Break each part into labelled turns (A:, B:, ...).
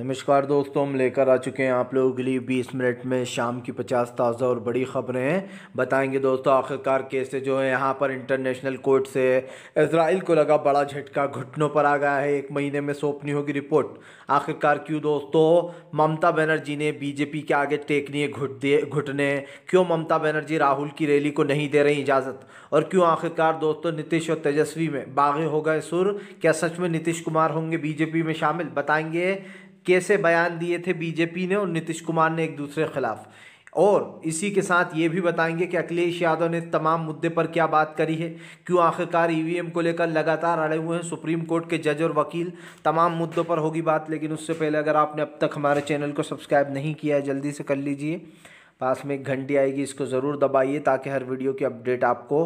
A: नमस्कार दोस्तों हम लेकर आ चुके हैं आप लोगों के लिए 20 मिनट में शाम की 50 ताज़ा और बड़ी ख़बरें हैं बताएंगे दोस्तों आखिरकार कैसे जो है यहाँ पर इंटरनेशनल कोर्ट से इसराइल को लगा बड़ा झटका घुटनों पर आ गया है एक महीने में सौंपनी होगी रिपोर्ट आखिरकार क्यों दोस्तों ममता बनर्जी ने बीजेपी के आगे टेकनी है घुट दिए घुटने क्यों ममता बनर्जी राहुल की रैली को नहीं दे रही इजाज़त और क्यों आखिरकार दोस्तों नीतीश और तेजस्वी में बाग़े हो गए सुर क्या सच में नीतीश कुमार होंगे बीजेपी में शामिल बताएंगे कैसे बयान दिए थे बीजेपी ने और नीतीश कुमार ने एक दूसरे के खिलाफ और इसी के साथ ये भी बताएंगे कि अखिलेश यादव ने तमाम मुद्दे पर क्या बात करी है क्यों आखिरकार ईवीएम को लेकर लगातार अड़े हुए हैं सुप्रीम कोर्ट के जज और वकील तमाम मुद्दों पर होगी बात लेकिन उससे पहले अगर आपने अब तक हमारे चैनल को सब्सक्राइब नहीं किया है जल्दी से कर लीजिए पास में एक घंटी आएगी इसको ज़रूर दबाइए ताकि हर वीडियो की अपडेट आपको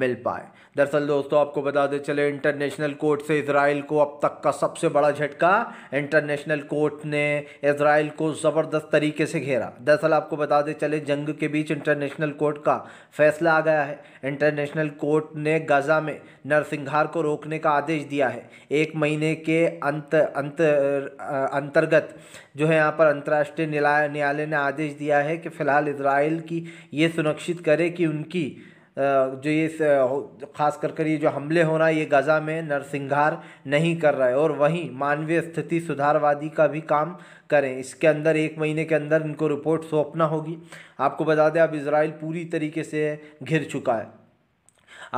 A: मिल पाए दरअसल दोस्तों आपको बताते चले इंटरनेशनल कोर्ट से इसराइल को अब तक का सबसे बड़ा झटका इंटरनेशनल कोर्ट ने इसराइल को ज़बरदस्त तरीके से घेरा दरअसल आपको बताते चले जंग के बीच इंटरनेशनल कोर्ट का फैसला आ गया है इंटरनेशनल कोर्ट ने गज़ा में नरसिंहार को रोकने का आदेश दिया है एक महीने के अंत अंत अंतर्गत जो है यहाँ पर अंतर्राष्ट्रीय न्यायालय ने आदेश दिया है कि फ़िलहाल इसराइल की ये सुनिश्चित करे कि उनकी जो ये ख़ास कर कर ये जो हमले होना ये गज़ा में नरसिंहार नहीं कर रहा है और वहीं मानवीय स्थिति सुधारवादी का भी काम करें इसके अंदर एक महीने के अंदर इनको रिपोर्ट सौंपना होगी आपको बता दें अब इसराइल पूरी तरीके से घिर चुका है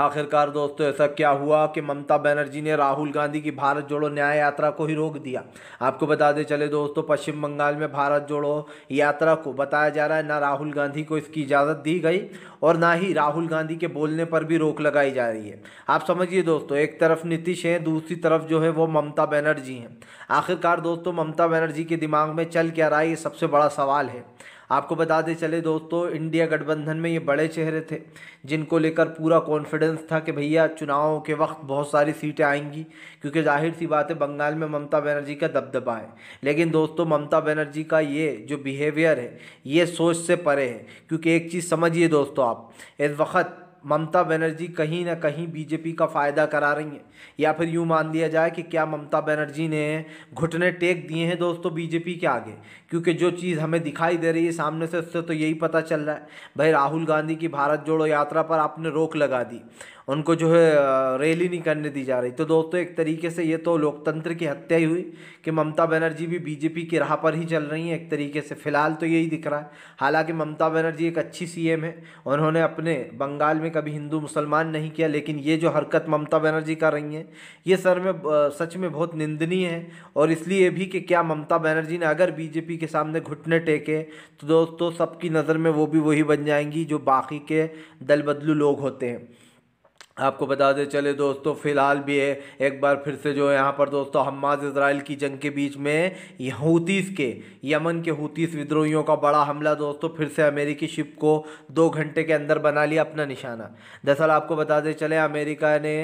A: आखिरकार दोस्तों ऐसा क्या हुआ कि ममता बनर्जी ने राहुल गांधी की भारत जोड़ो न्याय यात्रा को ही रोक दिया आपको बताते चले दोस्तों पश्चिम बंगाल में भारत जोड़ो यात्रा को बताया जा रहा है ना राहुल गांधी को इसकी इजाज़त दी गई और ना ही राहुल गांधी के बोलने पर भी रोक लगाई जा रही है आप समझिए दोस्तों एक तरफ नीतीश हैं दूसरी तरफ जो है वो ममता बनर्जी हैं आखिरकार दोस्तों ममता बनर्जी के दिमाग में चल क्या रहा है ये सबसे बड़ा सवाल है आपको बताते चले दोस्तों इंडिया गठबंधन में ये बड़े चेहरे थे जिनको लेकर पूरा कॉन्फिडेंस था कि भैया चुनाव के वक्त बहुत सारी सीटें आएंगी क्योंकि जाहिर सी बात है बंगाल में ममता बनर्जी का दबदबा है लेकिन दोस्तों ममता बनर्जी का ये जो बिहेवियर है ये सोच से परे है क्योंकि एक चीज़ समझिए दोस्तों आप इस वक्त ममता बनर्जी कहीं ना कहीं बीजेपी का फ़ायदा करा रही हैं या फिर यूँ मान लिया जाए कि क्या ममता बनर्जी ने घुटने टेक दिए हैं दोस्तों बीजेपी के आगे क्योंकि जो चीज़ हमें दिखाई दे रही है सामने से उससे तो यही पता चल रहा है भाई राहुल गांधी की भारत जोड़ो यात्रा पर आपने रोक लगा दी उनको जो है रैली नहीं करने दी जा रही तो दोस्तों एक तरीके से ये तो लोकतंत्र की हत्या ही हुई कि ममता बनर्जी भी बीजेपी की राह पर ही चल रही हैं एक तरीके से फ़िलहाल तो यही दिख रहा है हालांकि ममता बनर्जी एक अच्छी सीएम है उन्होंने अपने बंगाल में कभी हिंदू मुसलमान नहीं किया लेकिन ये जो हरकत ममता बनर्जी कर रही हैं ये सर में सच में बहुत निंदनीय है और इसलिए भी कि क्या ममता बनर्जी ने अगर बीजेपी के सामने घुटने टेके तो दोस्तों सबकी नज़र में वो भी वही बन जाएंगी जो बाकी के दल बदलू लोग होते हैं आपको बताते चले दोस्तों फ़िलहाल भी है एक बार फिर से जो है यहाँ पर दोस्तों हमाज इसराइल की जंग के बीच में हूतीस के यमन के हूतीस विद्रोहियों का बड़ा हमला दोस्तों फिर से अमेरिकी शिप को दो घंटे के अंदर बना लिया अपना निशाना दरअसल आपको बताते चले अमेरिका ने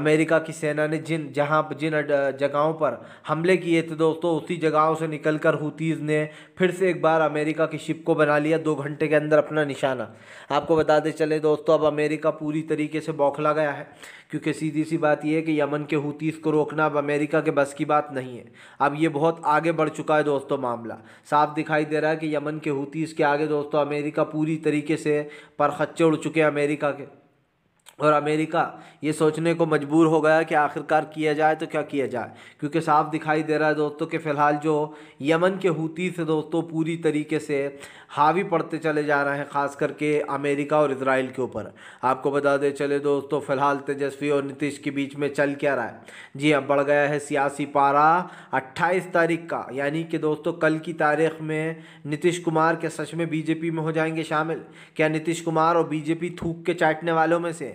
A: अमेरिका की सेना ने जिन जहाँ जिन जगहों पर हमले किए थे दोस्तों उसी जगहों से निकल कर हूतीस ने फिर से एक बार अमेरिका की शिप को बना लिया दो घंटे के अंदर अपना निशाना आपको बताते चले दोस्तों अब अमेरिका पूरी तरीके से बौखला गया है क्योंकि सीधी सी बात यह है कि यमन के हूतीस को रोकना अब अमेरिका के बस की बात नहीं है अब ये बहुत आगे बढ़ चुका है दोस्तों मामला साफ दिखाई दे रहा है कि यमन के हूतीस के आगे दोस्तों अमेरिका पूरी तरीके से परखच्चे उड़ चुके हैं अमेरिका के और अमेरिका ये सोचने को मजबूर हो गया कि आखिरकार किया जाए तो क्या किया जाए क्योंकि साफ दिखाई दे रहा है दोस्तों कि फ़िलहाल जो यमन के हूती से दोस्तों पूरी तरीके से हावी पड़ते चले जा रहे हैं ख़ास करके अमेरिका और इसराइल के ऊपर आपको बता दें चले दोस्तों फ़िलहाल तेजस्वी और नीतीश के बीच में चल क्या रहा है जी अब हाँ, बढ़ गया है सियासी पारा अट्ठाईस तारीख का यानी कि दोस्तों कल की तारीख में नीतीश कुमार के सच में बीजेपी में हो जाएंगे शामिल क्या नीतीश कुमार और बीजेपी थूक के चाटने वालों में से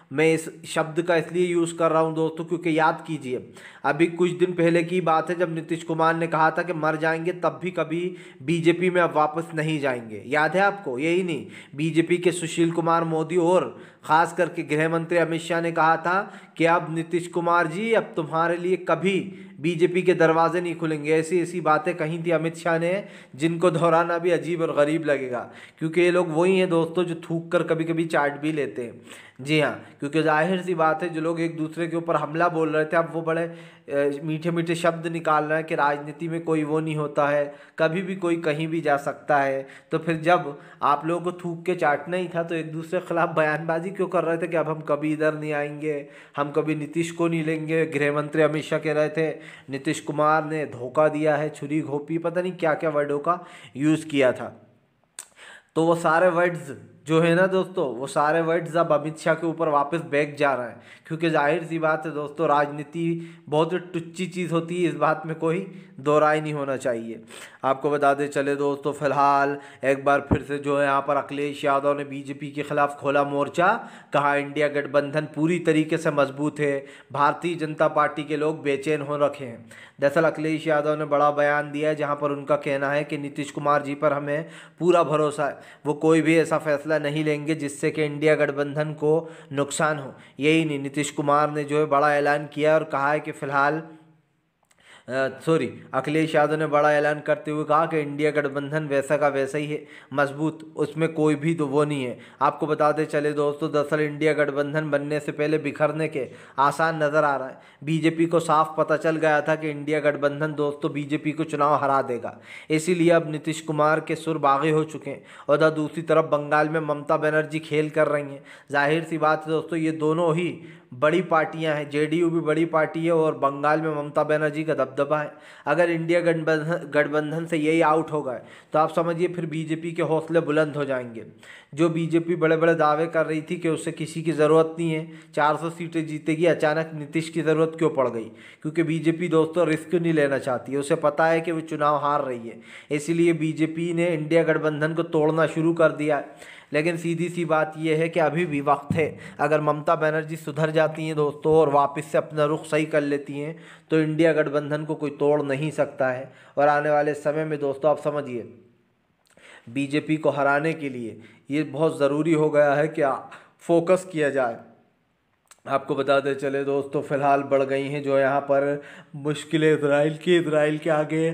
A: मैं इस शब्द का इसलिए यूज़ कर रहा हूँ दोस्तों क्योंकि याद कीजिए अभी कुछ दिन पहले की बात है जब नीतीश कुमार ने कहा था कि मर जाएंगे तब भी कभी बीजेपी में अब वापस नहीं जाएंगे याद है आपको यही नहीं बीजेपी के सुशील कुमार मोदी और ख़ास करके गृह मंत्री अमित शाह ने कहा था कि अब नीतीश कुमार जी अब तुम्हारे लिए कभी बीजेपी के दरवाजे नहीं खुलेंगे ऐसी ऐसी बातें कही थी अमित शाह ने जिनको दोहराना भी अजीब और गरीब लगेगा क्योंकि ये लोग वही हैं दोस्तों जो थूक कर कभी कभी चाट भी लेते हैं जी हाँ क्योंकि जाहिर सी बात है जो लोग एक दूसरे के ऊपर हमला बोल रहे थे अब वो बड़े मीठे मीठे शब्द निकाल रहे हैं कि राजनीति में कोई वो नहीं होता है कभी भी कोई कहीं भी जा सकता है तो फिर जब आप लोगों को थूक के चाटना ही था तो एक दूसरे के खिलाफ बयानबाजी क्यों कर रहे थे कि अब हम कभी इधर नहीं आएंगे हम कभी नीतीश को नहीं लेंगे गृह मंत्री अमित शाह कह रहे थे नीतीश कुमार ने धोखा दिया है छुरी घोपी पता नहीं क्या क्या वर्डों का यूज़ किया था तो वो सारे वर्ड्स जो है ना दोस्तों वो सारे वर्ड्स अब अमित शाह के ऊपर वापस बैक जा रहे हैं क्योंकि जाहिर सी बात है दोस्तों राजनीति बहुत टुच्ची चीज़ होती है इस बात में कोई दो राय नहीं होना चाहिए आपको बता दें चले दोस्तों फिलहाल एक बार फिर से जो है यहाँ पर अखिलेश यादव ने बीजेपी के खिलाफ खोला मोर्चा कहा इंडिया गठबंधन पूरी तरीके से मजबूत है भारतीय जनता पार्टी के लोग बेचैन हो रखे हैं दरअसल अखिलेश यादव ने बड़ा बयान दिया है जहाँ पर उनका कहना है कि नीतीश कुमार जी पर हमें पूरा भरोसा है वो कोई भी ऐसा फैसला फैसला नहीं लेंगे जिससे कि इंडिया गठबंधन को नुकसान हो यही नहीं नीतीश कुमार ने जो है बड़ा ऐलान किया और कहा है कि फ़िलहाल सॉरी अखिलेश यादव ने बड़ा ऐलान करते हुए कहा कि इंडिया गठबंधन वैसा का वैसा ही है मजबूत उसमें कोई भी तो वो नहीं है आपको बताते चले दोस्तों दरअसल इंडिया गठबंधन बनने से पहले बिखरने के आसान नज़र आ रहा है बीजेपी को साफ पता चल गया था कि इंडिया गठबंधन दोस्तों बीजेपी को चुनाव हरा देगा इसीलिए अब नीतीश कुमार के सुर बागे हो चुके हैं और दूसरी तरफ बंगाल में ममता बनर्जी खेल कर रही हैं जाहिर सी बात है दोस्तों ये दोनों ही बड़ी पार्टियाँ हैं जे भी बड़ी पार्टी है और बंगाल में ममता बनर्जी का दबदबा दबदबा है अगर इंडिया गठबंधन गठबंधन से यही आउट हो गए तो आप समझिए फिर बीजेपी के हौसले बुलंद हो जाएंगे जो बीजेपी बड़े बड़े दावे कर रही थी कि उससे किसी की ज़रूरत नहीं है 400 सीटें जीतेगी अचानक नीतीश की ज़रूरत क्यों पड़ गई क्योंकि बीजेपी दोस्तों रिस्क नहीं लेना चाहती उसे पता है कि वो चुनाव हार रही है इसीलिए बीजेपी ने इंडिया गठबंधन को तोड़ना शुरू कर दिया है लेकिन सीधी सी बात यह है कि अभी भी वक्त है अगर ममता बनर्जी सुधर जाती हैं दोस्तों और वापस से अपना रुख सही कर लेती हैं तो इंडिया गठबंधन को कोई तोड़ नहीं सकता है और आने वाले समय में दोस्तों आप समझिए बीजेपी को हराने के लिए ये बहुत ज़रूरी हो गया है कि फोकस किया जाए आपको बताते चले दोस्तों फ़िलहाल बढ़ गई हैं जो यहाँ पर मुश्किलें इसराइल की इसराइल के आगे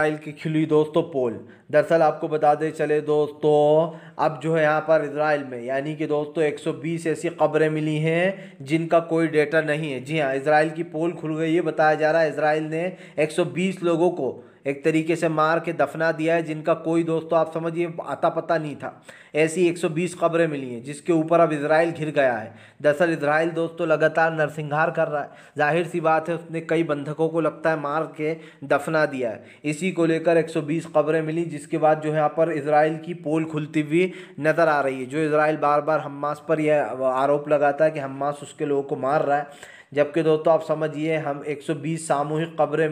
A: इसराइल की खिली दोस्तों पोल दरअसल आपको बताते चले दोस्तों अब जो है यहाँ पर इसराइल में यानी कि दोस्तों 120 ऐसी खबरें मिली हैं जिनका कोई डेटा नहीं है जी हाँ इसराइल की पोल खुल गई है बताया जा रहा है इसराइल ने 120 लोगों को एक तरीके से मार के दफना दिया है जिनका कोई दोस्तों तो आप समझिए आता पता नहीं था ऐसी 120 कब्रें मिली हैं जिसके ऊपर अब इसराइल घिर गया है दरअसल इसराइल दोस्तों तो लगातार नरसिंहार कर रहा है जाहिर सी बात है उसने कई बंधकों को लगता है मार के दफना दिया है इसी को लेकर 120 कब्रें मिली जिसके बाद जो है यहाँ पर इसराइल की पोल खुलती हुई नज़र आ रही है जो इसराइल बार बार हमास पर यह आरोप लगाता है कि हमास उसके लोगों को मार रहा है जबकि दोस्तों आप समझिए हम 120 सामूहिक कब्रें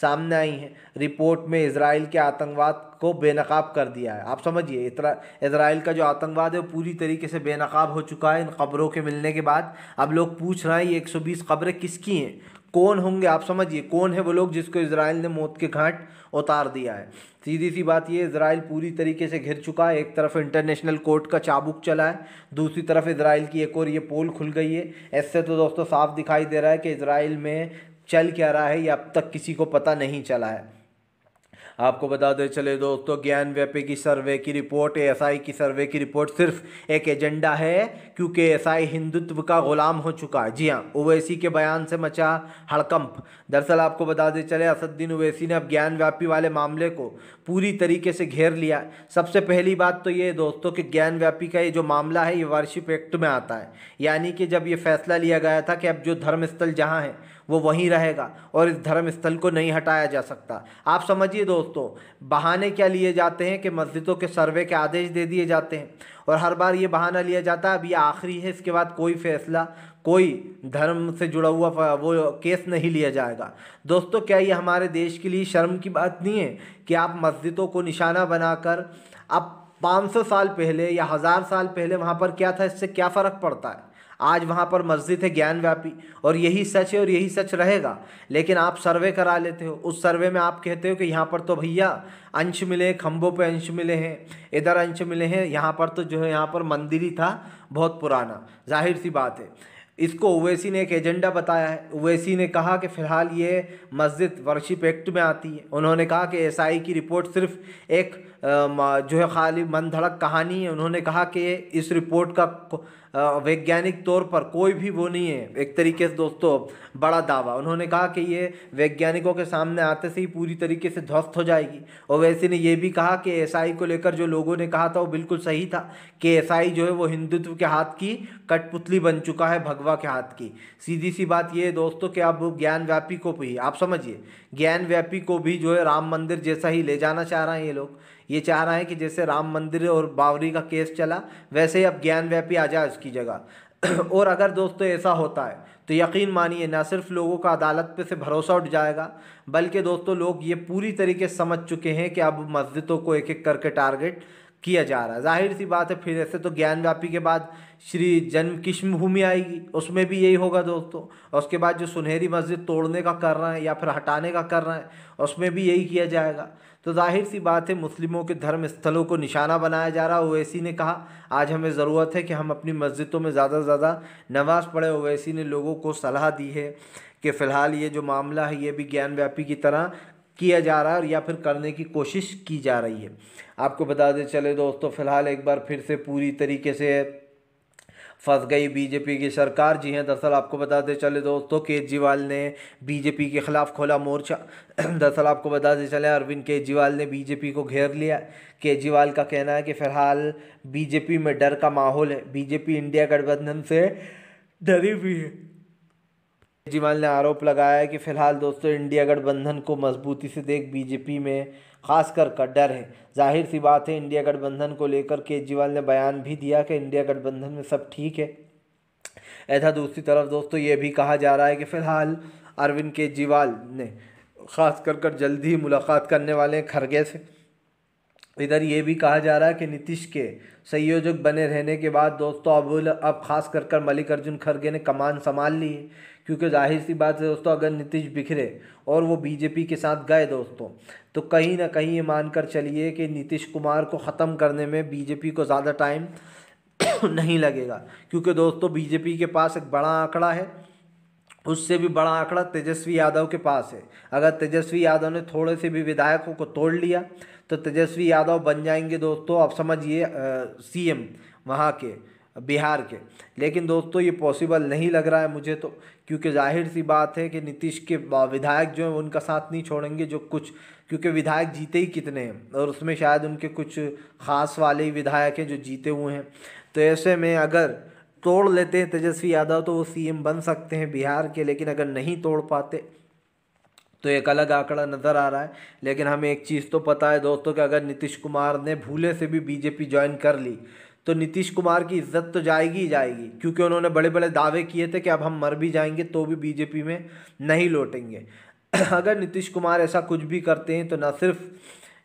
A: सामने आई हैं रिपोर्ट में इसराइल के आतंकवाद को बेनकाब कर दिया है आप समझिए इसराइल का जो आतंकवाद है वो पूरी तरीके से बेनकाब हो चुका है इन खबरों के मिलने के बाद अब लोग पूछ रहे हैं ये बीस खबरें किसकी हैं कौन होंगे आप समझिए कौन है वो लोग जिसको इसराइल ने मौत के घाट उतार दिया है सीधी सी बात ये इसराइल पूरी तरीके से घिर चुका है एक तरफ इंटरनेशनल कोर्ट का चाबुक चला है दूसरी तरफ इसराइल की एक और ये पोल खुल गई है ऐसे तो दोस्तों साफ दिखाई दे रहा है कि इसराइल में चल क्या रहा है ये अब तक किसी को पता नहीं चला है आपको बता दें चले दोस्तों ज्ञान व्यापी की सर्वे की रिपोर्ट एएसआई की सर्वे की रिपोर्ट सिर्फ एक एजेंडा है क्योंकि एएसआई हिंदुत्व का गुलाम हो चुका है जी हाँ ओवैसी के बयान से मचा हड़कंप दरअसल आपको बता दें चले असद्दीन ओवैसी ने अब ज्ञान व्यापी वाले मामले को पूरी तरीके से घेर लिया सबसे पहली बात तो ये दोस्तों कि ज्ञान व्यापी का ये जो मामला है ये वर्शिप एक्ट में आता है यानी कि जब ये फैसला लिया गया था कि अब जो धर्मस्थल जहाँ है वो वहीं रहेगा और इस धर्म स्थल को नहीं हटाया जा सकता आप समझिए दोस्तों बहाने क्या लिए जाते हैं कि मस्जिदों के सर्वे के आदेश दे दिए जाते हैं और हर बार ये बहाना लिया जाता है अब ये आखिरी है इसके बाद कोई फैसला कोई धर्म से जुड़ा हुआ वो केस नहीं लिया जाएगा दोस्तों क्या ये हमारे देश के लिए शर्म की बात नहीं है कि आप मस्जिदों को निशाना बनाकर पाँच 500 साल पहले या हज़ार साल पहले वहाँ पर क्या था इससे क्या फ़र्क पड़ता है आज वहाँ पर मस्जिद है ज्ञानव्यापी और यही सच है और यही सच रहेगा लेकिन आप सर्वे करा लेते हो उस सर्वे में आप कहते हो कि यहाँ पर तो भैया अंश मिले खम्भों पे अंश मिले हैं इधर अंश मिले हैं यहाँ पर तो जो है यहाँ पर मंदिर ही था बहुत पुराना जाहिर सी बात है इसको ओवैसी ने एक एजेंडा बताया है ओवैसी ने कहा कि फ़िलहाल ये मस्जिद वर्शिप एक्ट में आती है उन्होंने कहा कि एस की रिपोर्ट सिर्फ एक जो है खाली मन धड़क कहानी है उन्होंने कहा कि इस रिपोर्ट का वैज्ञानिक तौर पर कोई भी वो नहीं है एक तरीके से दोस्तों बड़ा दावा उन्होंने कहा कि ये वैज्ञानिकों के सामने आते से ही पूरी तरीके से ध्वस्त हो जाएगी और वैसे ने ये भी कहा कि एस को लेकर जो लोगों ने कहा था वो बिल्कुल सही था कि एस जो है वो हिंदुत्व के हाथ की कठपुतली बन चुका है भगवा के हाथ की सीधी सी बात ये है दोस्तों कि अब ज्ञानव्यापी को भी आप समझिए ज्ञानव्यापी को भी जो है राम मंदिर जैसा ही ले जाना चाह रहे हैं ये लोग ये चाह रहा है कि जैसे राम मंदिर और बावरी का केस चला वैसे ही अब ज्ञान व्यापी आ जाए उसकी जगह और अगर दोस्तों ऐसा होता है तो यकीन मानिए ना सिर्फ लोगों का अदालत पे से भरोसा उठ जाएगा बल्कि दोस्तों लोग ये पूरी तरीके से समझ चुके हैं कि अब मस्जिदों को एक एक करके टारगेट किया जा रहा है जाहिर सी बात है फिर ऐसे तो ज्ञान व्यापी के बाद श्री जन्म किश्म भूमि आएगी उसमें भी यही होगा दोस्तों और उसके बाद जो सुनहरी मस्जिद तोड़ने का कर रहे हैं या फिर हटाने का कर रहे हैं उसमें भी यही किया जाएगा तो जाहिर सी बात है मुस्लिमों के धर्म स्थलों को निशाना बनाया जा रहा ओवैसी ने कहा आज हमें ज़रूरत है कि हम अपनी मस्जिदों में ज़्यादा से ज़्यादा नमाज़ पढ़े ओवैसी ने लोगों को सलाह दी है कि फ़िलहाल ये जो मामला है ये भी ज्ञान व्यापी की तरह किया जा रहा है और या फिर करने की कोशिश की जा रही है आपको बता दें चले दोस्तों फ़िलहाल एक बार फिर से पूरी तरीके से फंस गई बीजेपी की सरकार जी हैं हाँ, दरअसल आपको बताते चले दोस्तों केजरीवाल ने बीजेपी के खिलाफ खोला मोर्चा दरअसल आपको बताते चले अरविंद केजरीवाल ने बीजेपी को घेर लिया केजरीवाल का कहना है कि फिलहाल बीजेपी में डर का माहौल है बीजेपी इंडिया गठबंधन से डरी हुई है केजरीवाल ने आरोप लगाया कि फिलहाल दोस्तों इंडिया गठबंधन को मजबूती से देख बीजेपी में खासकर का डर है जाहिर सी बात है इंडिया गठबंधन को लेकर केजरीवाल ने बयान भी दिया कि इंडिया गठबंधन में सब ठीक है ऐसा दूसरी तरफ दोस्तों ये भी कहा जा रहा है कि फिलहाल अरविंद केजरीवाल ने खास कर कर जल्द ही मुलाकात करने वाले हैं खरगे से इधर ये भी कहा जा रहा है कि नीतीश के संयोजक बने रहने के बाद दोस्तों अब अब खास कर कर मल्लिकार्जुन खड़गे ने कमान संभाल ली है क्योंकि जाहिर सी बात है दोस्तों अगर नीतीश बिखरे और वो बीजेपी के साथ गए दोस्तों तो कहीं ना कहीं ये मानकर चलिए कि नीतीश कुमार को ख़त्म करने में बीजेपी को ज़्यादा टाइम नहीं लगेगा क्योंकि दोस्तों बीजेपी के पास एक बड़ा आंकड़ा है उससे भी बड़ा आंकड़ा तेजस्वी यादव के पास है अगर तेजस्वी यादव ने थोड़े से भी विधायकों को तोड़ लिया तो तेजस्वी यादव बन जाएंगे दोस्तों आप समझिए सीएम वहाँ के बिहार के लेकिन दोस्तों ये पॉसिबल नहीं लग रहा है मुझे तो क्योंकि जाहिर सी बात है कि नीतीश के विधायक जो हैं उनका साथ नहीं छोड़ेंगे जो कुछ क्योंकि विधायक जीते ही कितने हैं और उसमें शायद उनके कुछ ख़ास वाले ही विधायक हैं जो जीते हुए हैं तो ऐसे में अगर तोड़ लेते हैं तेजस्वी यादव तो वो सीएम बन सकते हैं बिहार के लेकिन अगर नहीं तोड़ पाते तो एक अलग आंकड़ा नज़र आ रहा है लेकिन हमें एक चीज़ तो पता है दोस्तों कि अगर नीतीश कुमार ने भूले से भी बीजेपी ज्वाइन कर ली तो नीतीश कुमार की इज्जत तो जाएगी ही जाएगी क्योंकि उन्होंने बड़े बड़े दावे किए थे कि अब हम मर भी जाएंगे तो भी बीजेपी में नहीं लौटेंगे अगर नीतीश कुमार ऐसा कुछ भी करते हैं तो न सिर्फ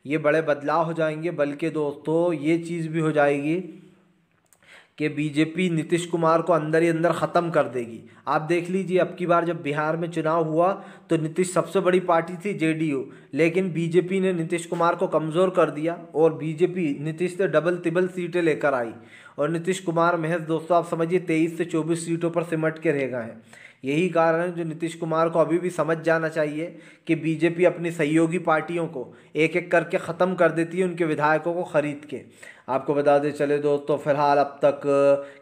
A: ये बड़े बदलाव हो जाएंगे बल्कि दोस्तों ये चीज़ भी हो जाएगी कि बीजेपी नीतीश कुमार को अंदर ही अंदर ख़त्म कर देगी आप देख लीजिए अब की बार जब बिहार में चुनाव हुआ तो नीतीश सबसे बड़ी पार्टी थी जेडीयू लेकिन बीजेपी ने नीतीश कुमार को कमज़ोर कर दिया और बीजेपी नीतीश से डबल तिबल सीटें लेकर आई और नीतीश कुमार महज दोस्तों आप समझिए तेईस से चौबीस सीटों पर सिमट के रह गए हैं यही कारण है जो नीतीश कुमार को अभी भी समझ जाना चाहिए कि बीजेपी अपनी सहयोगी पार्टियों को एक एक करके ख़त्म कर देती है उनके विधायकों को ख़रीद के आपको बता दें चले दोस्तों फिलहाल अब तक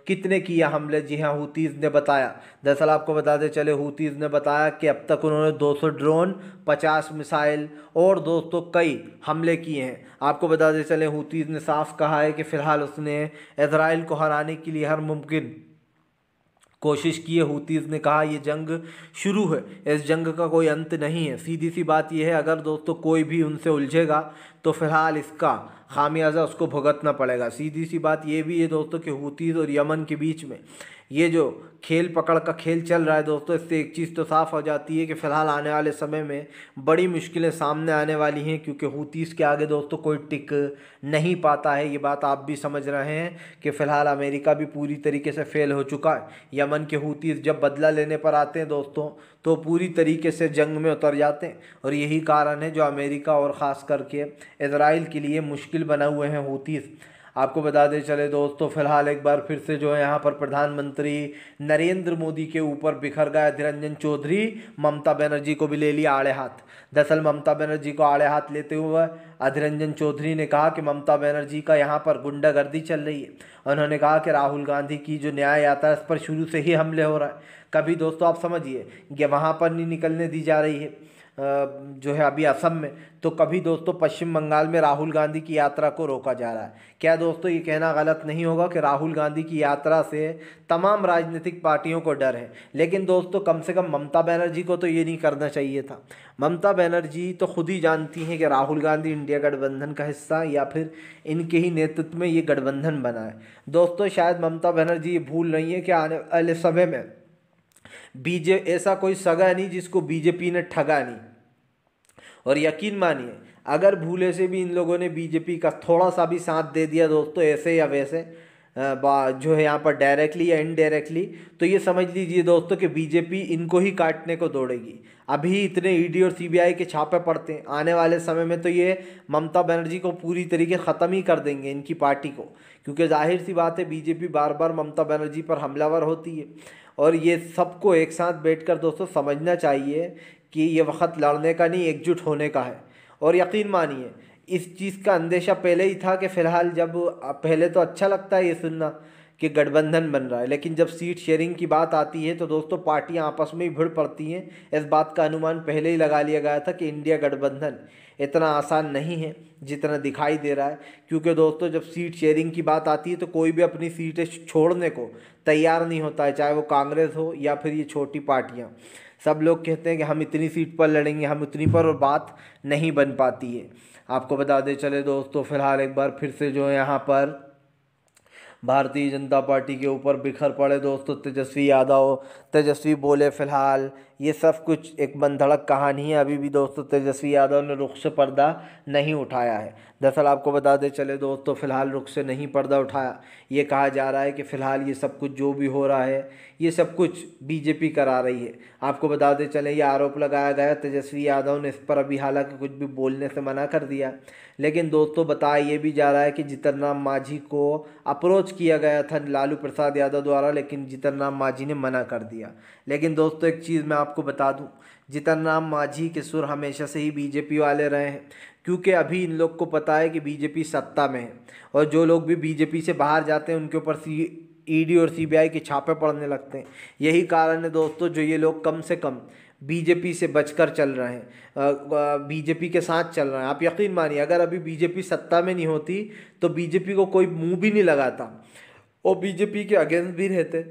A: कितने किया हमले जी हाँ हूतीज़ ने बताया दरअसल आपको बता दें चले हूतीज़ ने बताया कि अब तक उन्होंने 200 ड्रोन 50 मिसाइल और दोस्तों कई हमले किए हैं आपको बता दें चले हूतीज़ ने साफ कहा है कि फ़िलहाल उसने इसराइल को हराने के लिए हर मुमकिन कोशिश किए हूतीज़ ने कहा ये जंग शुरू है इस जंग का कोई अंत नहीं है सीधी सी बात यह है अगर दोस्तों कोई भी उनसे उलझेगा तो फिलहाल इसका खामियाजा उसको भुगतना पड़ेगा सीधी सी बात ये भी है दोस्तों कि हूतीज़ और यमन के बीच में ये जो खेल पकड़ का खेल चल रहा है दोस्तों इससे एक चीज़ तो साफ़ हो जाती है कि फ़िलहाल आने वाले समय में बड़ी मुश्किलें सामने आने वाली हैं क्योंकि हूतीस के आगे दोस्तों कोई टिक नहीं पाता है ये बात आप भी समझ रहे हैं कि फ़िलहाल अमेरिका भी पूरी तरीके से फेल हो चुका है यमन के हूतीस जब बदला लेने पर आते हैं दोस्तों तो पूरी तरीके से जंग में उतर जाते हैं और यही कारण है जो अमेरिका और ख़ास करके इसराइल के लिए मुश्किल बना हुए हैं हूतीस आपको बता दें चले दोस्तों फिलहाल एक बार फिर से जो है यहाँ पर प्रधानमंत्री नरेंद्र मोदी के ऊपर बिखर गए अधिरंजन चौधरी ममता बनर्जी को भी ले लिया आड़े हाथ दरअसल ममता बनर्जी को आड़े हाथ लेते हुए अधिरंजन चौधरी ने कहा कि ममता बनर्जी का यहाँ पर गुंडागर्दी चल रही है उन्होंने कहा कि राहुल गांधी की जो न्याय यात्रा इस पर शुरू से ही हमले हो रहा है कभी दोस्तों आप समझिए कि वहाँ पर नहीं निकलने दी जा रही है जो है अभी असम में तो कभी दोस्तों पश्चिम बंगाल में राहुल गांधी की यात्रा को रोका जा रहा है क्या दोस्तों ये कहना गलत नहीं होगा कि राहुल गांधी की यात्रा से तमाम राजनीतिक पार्टियों को डर है लेकिन दोस्तों कम से कम ममता बनर्जी को तो ये नहीं करना चाहिए था ममता बनर्जी तो खुद ही जानती हैं कि राहुल गांधी इंडिया गठबंधन का हिस्सा या फिर इनके ही नेतृत्व में ये गठबंधन बना है दोस्तों शायद ममता बनर्जी ये भूल रही है कि आने वाले समय में बीजे ऐसा कोई सगा नहीं जिसको बीजेपी ने ठगा नहीं और यकीन मानिए अगर भूले से भी इन लोगों ने बीजेपी का थोड़ा सा भी साथ दे दिया दोस्तों ऐसे या वैसे जो है यहाँ पर डायरेक्टली या इनडायरेक्टली तो ये समझ लीजिए दोस्तों कि बीजेपी इनको ही काटने को दौड़ेगी अभी इतने ईडी e और सीबीआई के छापे पड़ते हैं आने वाले समय में तो ये ममता बनर्जी को पूरी तरीके ख़त्म ही कर देंगे इनकी पार्टी को क्योंकि जाहिर सी बात है बीजेपी बार बार ममता बनर्जी पर हमलावर होती है और ये सबको एक साथ बैठकर दोस्तों समझना चाहिए कि ये वक्त लड़ने का नहीं एकजुट होने का है और यकीन मानिए इस चीज़ का अंदेशा पहले ही था कि फ़िलहाल जब पहले तो अच्छा लगता है ये सुनना कि गठबंधन बन रहा है लेकिन जब सीट शेयरिंग की बात आती है तो दोस्तों पार्टियां आपस में ही भिड़ पड़ती हैं इस बात का अनुमान पहले ही लगा लिया गया था कि इंडिया गठबंधन इतना आसान नहीं है जितना दिखाई दे रहा है क्योंकि दोस्तों जब सीट शेयरिंग की बात आती है तो कोई भी अपनी सीटें छोड़ने को तैयार नहीं होता है चाहे वो कांग्रेस हो या फिर ये छोटी पार्टियाँ सब लोग कहते हैं कि हम इतनी सीट पर लड़ेंगे हम उतनी पर और बात नहीं बन पाती है आपको बता दें चले दोस्तों फिलहाल एक बार फिर से जो है यहाँ पर भारतीय जनता पार्टी के ऊपर बिखर पड़े दोस्तों तेजस्वी यादव तेजस्वी बोले फिलहाल ये सब कुछ एक बंधड़क कहानी है अभी भी दोस्तों तेजस्वी यादव ने रुख से पर्दा नहीं उठाया है दरअसल आपको बता दें चले दोस्तों फ़िलहाल रुख से नहीं पर्दा उठाया ये कहा जा रहा है कि फ़िलहाल ये सब कुछ जो भी हो रहा है ये सब कुछ बीजेपी करा रही है आपको बता दें चले ये आरोप लगाया गया तेजस्वी यादव ने इस पर अभी हालाँकि कुछ भी बोलने से मना कर दिया लेकिन दोस्तों बताया ये भी जा रहा है कि जितन राम मांझी को अप्रोच किया गया था लालू प्रसाद यादव द्वारा लेकिन जितन राम मांझी ने मना कर दिया लेकिन दोस्तों एक चीज़ मैं आपको बता दूं जीतन राम मांझी के सुर हमेशा से ही बीजेपी वाले रहे हैं क्योंकि अभी इन लोग को पता है कि बीजेपी सत्ता में है और जो लोग भी बीजेपी से बाहर जाते हैं उनके ऊपर सी ईडी e और सीबीआई के छापे पड़ने लगते हैं यही कारण है दोस्तों जो ये लोग कम से कम बीजेपी से बचकर चल रहे हैं बीजेपी के साथ चल रहे हैं आप यकीन मानिए अगर अभी बीजेपी सत्ता में नहीं होती तो बीजेपी को कोई मुंह भी नहीं लगाता और बीजेपी के अगेंस्ट भी रहते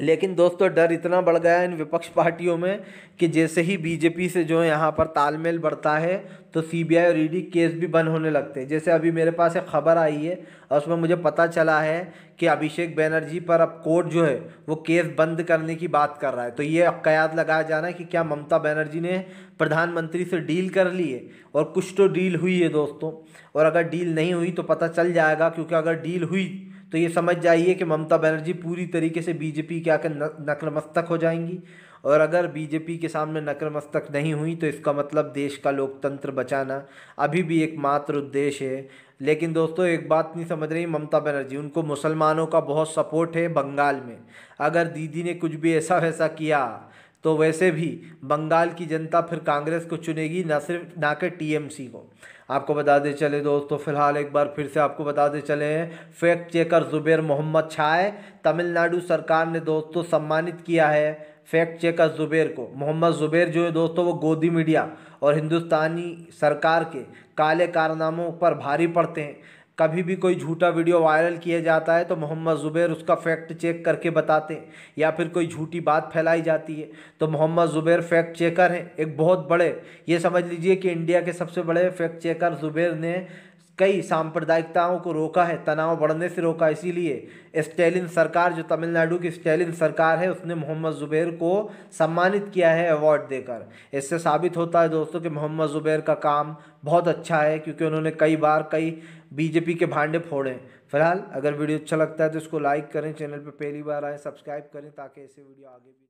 A: लेकिन दोस्तों डर इतना बढ़ गया इन विपक्ष पार्टियों में कि जैसे ही बीजेपी से जो है यहाँ पर तालमेल बढ़ता है तो सीबीआई और ईडी e केस भी बंद होने लगते हैं जैसे अभी मेरे पास एक खबर आई है और उसमें मुझे पता चला है कि अभिषेक बैनर्जी पर अब कोर्ट जो है वो केस बंद करने की बात कर रहा है तो ये कयाद लगाया जा रहा है कि क्या ममता बैनर्जी ने प्रधानमंत्री से डील कर ली है और कुछ तो डील हुई है दोस्तों और अगर डील नहीं हुई तो पता चल जाएगा क्योंकि अगर डील हुई तो ये समझ जाइए कि ममता बनर्जी पूरी तरीके से बीजेपी के आकर नकलमस्तक हो जाएंगी और अगर बीजेपी के सामने नकलमस्तक नहीं हुई तो इसका मतलब देश का लोकतंत्र बचाना अभी भी एक मात्र उद्देश्य है लेकिन दोस्तों एक बात नहीं समझ रही ममता बनर्जी उनको मुसलमानों का बहुत सपोर्ट है बंगाल में अगर दीदी ने कुछ भी ऐसा वैसा किया तो वैसे भी बंगाल की जनता फिर कांग्रेस को चुनेगी ना सिर्फ ना कि टीएमसी को आपको बता दें चले दोस्तों फिलहाल एक बार फिर से आपको बता दें चले हैं फैक्ट चेकर जुबेर मोहम्मद छाए तमिलनाडु सरकार ने दोस्तों सम्मानित किया है फैक्ट चेकर जुबेर को मोहम्मद जुबेर जो है दोस्तों वो गोदी मीडिया और हिंदुस्तानी सरकार के काले कारनामों पर भारी पड़ते हैं कभी भी कोई झूठा वीडियो वायरल किया जाता है तो मोहम्मद ज़ुबैर उसका फैक्ट चेक करके बताते हैं या फिर कोई झूठी बात फैलाई जाती है तो मोहम्मद ज़ुबैर फैक्ट चेकर हैं एक बहुत बड़े ये समझ लीजिए कि इंडिया के सबसे बड़े फैक्ट चेकर ज़ुबैर ने कई सांप्रदायिकताओं को रोका है तनाव बढ़ने से रोका इसीलिए स्टेलिन सरकार जो तमिलनाडु की स्टैलिन सरकार है उसने मोहम्मद ज़ुबैर को सम्मानित किया है अवार्ड देकर इससे साबित होता है दोस्तों कि मोहम्मद ज़ुबैर का काम बहुत अच्छा है क्योंकि उन्होंने कई बार कई बीजेपी के भांडे फोड़े फिलहाल अगर वीडियो अच्छा लगता है तो इसको लाइक करें चैनल पर पहली बार आएँ सब्सक्राइब करें ताकि ऐसे वीडियो आगे भी